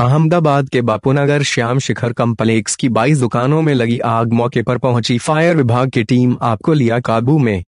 अहमदाबाद के बापूनगर श्याम शिखर कम्पलेक्स की बाईस दुकानों में लगी आग मौके पर पहुंची फायर विभाग की टीम आपको लिया काबू में